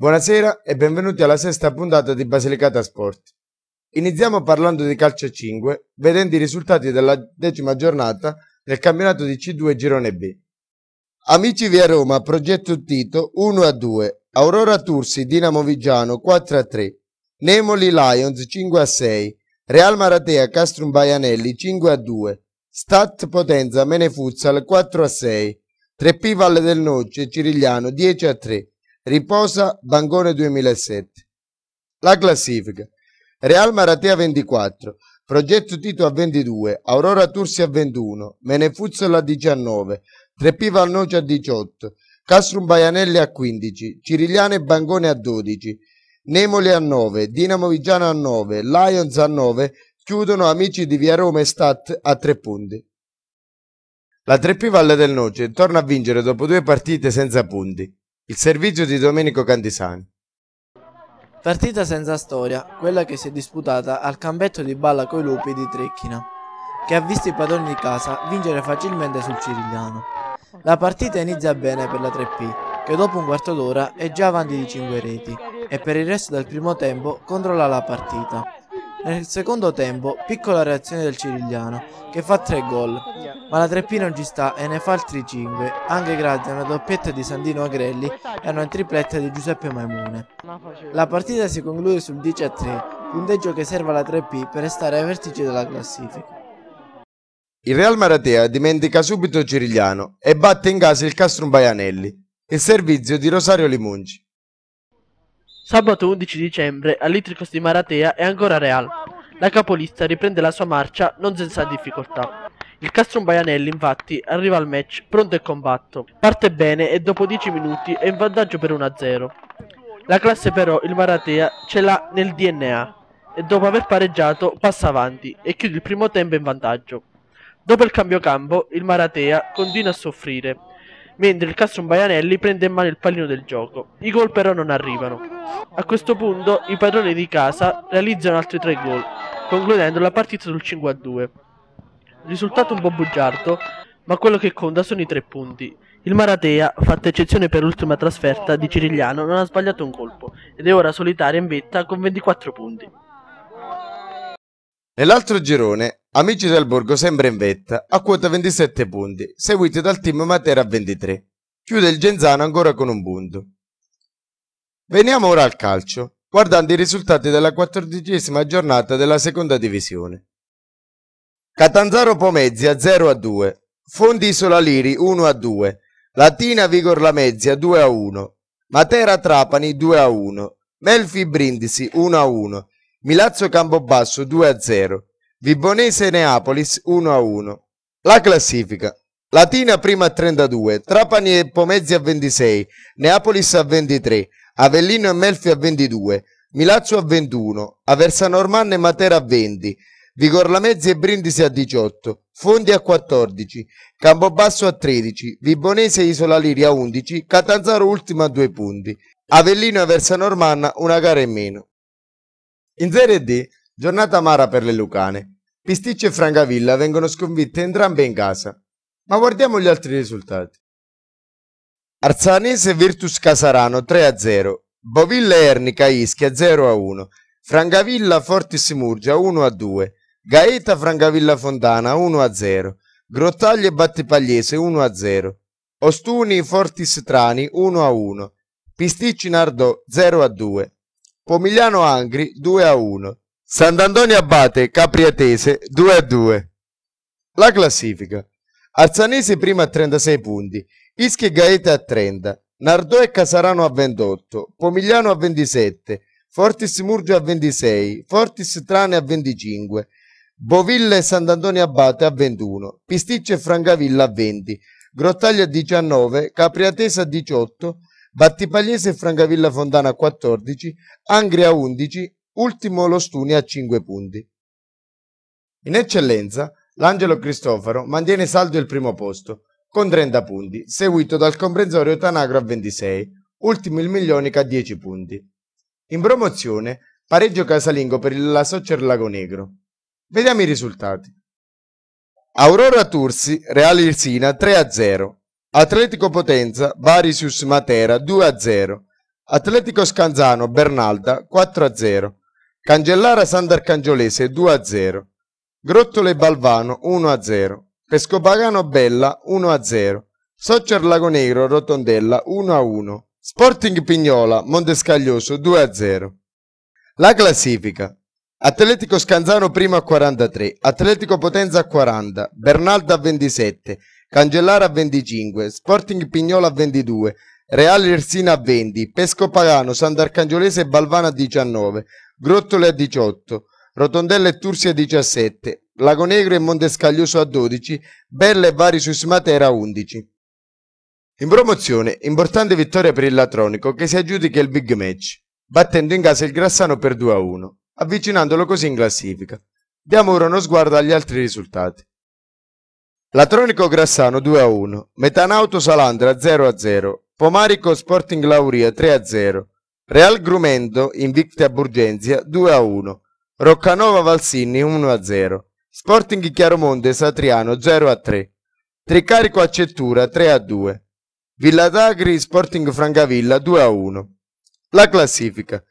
Buonasera e benvenuti alla sesta puntata di Basilicata Sport. Iniziamo parlando di calcio 5, vedendo i risultati della decima giornata del campionato di C2 Girone B. Amici via Roma, progetto Tito 1 a 2, Aurora Tursi, Dinamo Vigiano 4 a 3, Nemoli Lions 5 a 6, Real Maratea Castrum Baianelli 5 a 2, Stat Potenza Menefutsal 4 a 6, 3P Valle del Noce Cirigliano 10 a 3, Riposa Bangone 2007. La classifica. Real Maratea 24, Progetto Tito a 22, Aurora Tursi a 21, Menefuzzola a 19, Treppi Valnoce a 18, Castrum Baianelli a 15, Cirigliano e Bangone a 12, Nemoli a 9, Dinamo Vigiano a 9, Lions a 9, chiudono Amici di Via Roma e Stat a 3 punti. La Treppi Valle del Noce torna a vincere dopo due partite senza punti. Il servizio di Domenico Candisani. Partita senza storia, quella che si è disputata al campetto di balla coi lupi di Trecchina, che ha visto i padroni di casa vincere facilmente sul Cirigliano. La partita inizia bene per la 3P, che dopo un quarto d'ora è già avanti di 5 reti, e per il resto del primo tempo controlla la partita. Nel secondo tempo, piccola reazione del Cirigliano, che fa 3 gol, ma la Treppina non ci sta e ne fa altri 5, anche grazie a una doppietta di Sandino Agrelli e a una tripletta di Giuseppe Maimone. La partita si conclude sul 10 3, punteggio che serve alla 3P per restare ai vertici della classifica. Il Real Maratea dimentica subito Cirigliano e batte in casa il Castrum Baianelli, il servizio di Rosario Limungi. Sabato 11 dicembre all'Itricos di Maratea è ancora Real. La capolista riprende la sua marcia non senza difficoltà. Il Castrum Baianelli infatti arriva al match pronto e combatto. Parte bene e dopo 10 minuti è in vantaggio per 1-0. La classe però il Maratea ce l'ha nel DNA e dopo aver pareggiato passa avanti e chiude il primo tempo in vantaggio. Dopo il cambio campo il Maratea continua a soffrire mentre il Castrum Baianelli prende in mano il pallino del gioco. I gol però non arrivano. A questo punto i padroni di casa realizzano altri tre gol, concludendo la partita sul 5-2. Risultato un po' bugiardo, ma quello che conta sono i tre punti. Il Maratea, fatta eccezione per l'ultima trasferta di Cirigliano, non ha sbagliato un colpo ed è ora solitaria in vetta con 24 punti. Nell'altro girone, Amici del Borgo sembra in vetta, a quota 27 punti, seguiti dal team Matera a 23. Chiude il Genzano ancora con un punto. Veniamo ora al calcio, guardando i risultati della quattordicesima giornata della seconda divisione. Catanzaro Pomezia 0 a 2, Fondi Isola Liri 1 a 2, Latina Vigor Lamezia 2 a 1, Matera Trapani 2 a 1, Melfi Brindisi 1 a 1, Milazzo Campobasso 2-0, Vibonese Neapolis 1-1. La classifica. Latina prima a 32, Trapani e Pomezia a 26, Neapolis a 23, Avellino e Melfi a 22, Milazzo a 21, Aversanormanna e Matera a 20, Vigorlamezzi e Brindisi a 18, Fondi a 14, Campobasso a 13, Vibonese e Isola Liria a 11, Catanzaro ultima a 2 punti, Avellino e Versanormanna una gara in meno. In Serie D, giornata amara per le lucane. Pisticcio e Francavilla vengono sconfitte entrambe in casa. Ma guardiamo gli altri risultati. Arzanese Virtus Casarano 3-0, Bovilla Ernica Ischia 0-1, Francavilla Fortis Murgia 1-2, Gaeta Francavilla Fontana 1-0, Grottaglie Battipagliese 1-0, Ostuni Fortis Trani 1-1, Pisticci Nardò 0-2, Pomigliano Angri 2 a 1, Sant'Antonio Abate Capriatese 2 a 2. La classifica. Arzanese prima a 36 punti, Ischia e Gaeta a 30, Nardò e Casarano a 28, Pomigliano a 27, Fortis Murgio a 26, Fortis Trane a 25, Bovilla e Sant'Antonio Abate a 21, Pisticcio e Francavilla a 20, Grottaglia a 19, Capriatese a 18, Battipagliese e Francavilla Fontana a 14, Angria a 11, ultimo lo Stuni a 5 punti. In eccellenza, l'Angelo Cristofaro mantiene saldo il primo posto, con 30 punti, seguito dal comprensorio Tanagro a 26, ultimo il Miglionica a 10 punti. In promozione, pareggio casalingo per la Socer Lago Negro. Vediamo i risultati. Aurora Tursi, Reale Irsina 3-0, Atletico Potenza, Barisius Matera 2-0. Atletico Scanzano, Bernalda 4-0. Cangellara Sant'Arcangiolese 2-0. Grottole Balvano 1-0. Pescopagano Bella 1-0. Soccer Lagonegro Rotondella 1-1. Sporting Pignola Montescaglioso 2-0. La classifica. Atletico Scanzano primo a 43, Atletico Potenza a 40, Bernalda a 27, Cangellara a 25, Sporting Pignola a 22, Reale Ersina a 20, Pesco Pagano, Sant'Arcangiolese e Balvana a 19, Grottole a 18, Rotondella e Tursi a 17, Lagonegro e Montescaglioso a 12, Bella e Varisus Matera a 11. In promozione, importante vittoria per il Latronico che si aggiudica il big match, battendo in casa il Grassano per 2-1, avvicinandolo così in classifica. Diamo ora uno sguardo agli altri risultati. Latronico Grassano 2 a 1, Metanauto Salandra 0 a 0, Pomarico Sporting Lauria 3 a 0, Real Grumendo Invicta Burgenzia 2 a 1, Roccanova Valsini 1 a 0, Sporting Chiaromonte Satriano 0 a 3, Tricarico Accettura 3 a 2, Villa d'Agri Sporting Francavilla 2 a 1. La classifica.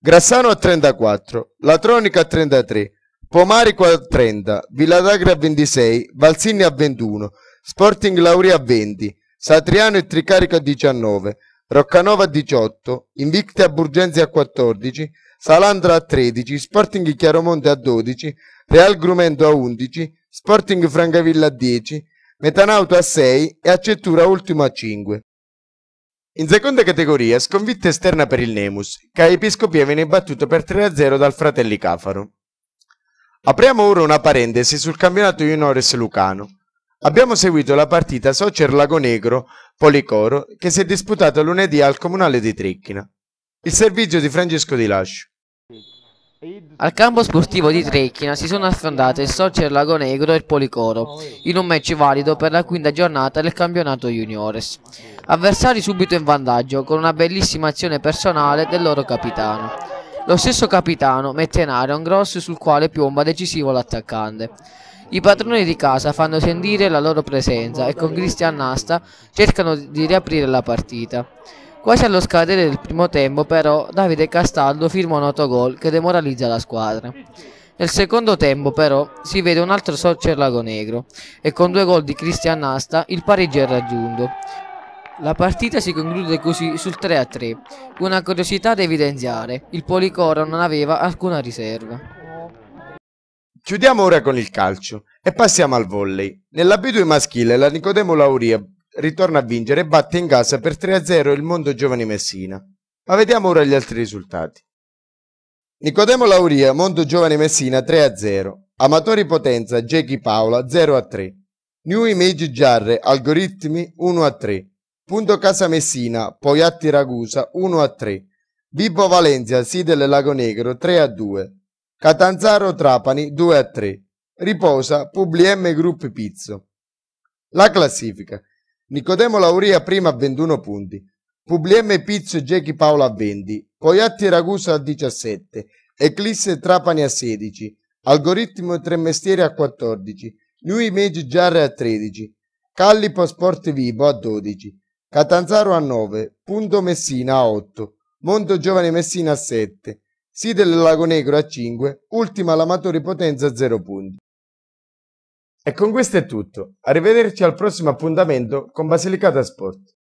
Grassano a 34, Latronica a 33, Pomarico a 30, Villadagre a 26, Valsini a 21, Sporting Lauria a 20, Satriano e Tricarico a 19, Roccanova a 18, Invicta a Burgenzi a 14, Salandra a 13, Sporting Chiaromonte a 12, Real Grumento a 11, Sporting Francavilla a 10, Metanauto a 6 e Accettura ultimo a 5. In seconda categoria sconfitta esterna per il Nemus, che a Episcopia viene battuto per 3-0 dal Fratelli Cafaro. Apriamo ora una parentesi sul campionato Juniores Lucano. Abbiamo seguito la partita Socer Lagonegro Policoro che si è disputata lunedì al comunale di Trecchina. Il servizio di Francesco Di Lascio. Al campo sportivo di Trecchina si sono affrontate il Socer Lagonegro e il Policoro in un match valido per la quinta giornata del campionato Juniores. Avversari subito in vantaggio con una bellissima azione personale del loro capitano. Lo stesso capitano mette in aria un grosso sul quale piomba decisivo l'attaccante. I padroni di casa fanno sentire la loro presenza e con Cristian Nasta cercano di riaprire la partita. Quasi allo scadere del primo tempo però Davide Castaldo firma un autogol che demoralizza la squadra. Nel secondo tempo però si vede un altro lago negro e con due gol di Cristian Nasta il pareggio è raggiunto. La partita si conclude così sul 3-3. Una curiosità da evidenziare, il Policoro non aveva alcuna riserva. Chiudiamo ora con il calcio e passiamo al volley. Nell'abitudine maschile la Nicodemo Lauria ritorna a vincere e batte in casa per 3-0 il Mondo Giovani Messina. Ma vediamo ora gli altri risultati. Nicodemo Lauria, Mondo Giovani Messina 3-0. Amatori Potenza, Jackie Paola 0-3. New Image Giarre, Algoritmi 1-3. Punto Casa Messina, poi Atti Ragusa 1 a 3. Vibo Valencia, Sidel Lago Negro 3 a 2. Catanzaro Trapani 2 a 3. Riposa PubM Group Pizzo. La classifica. Nicodemo Lauria prima a 21 punti. PubM Pizzo e Gechi Paolo a 20. Poiatti Ragusa a 17. Eclisse Trapani a 16. Algoritmo Tremestieri a 14. New Image Giarre a 13. Callipo Sport Vibo a 12. Catanzaro a 9, Punto Messina a 8, Monto Giovane Messina a 7, Site del Lago Negro a 5, Ultima l'Amatori Potenza a 0 punti. E con questo è tutto, arrivederci al prossimo appuntamento con Basilicata Sport.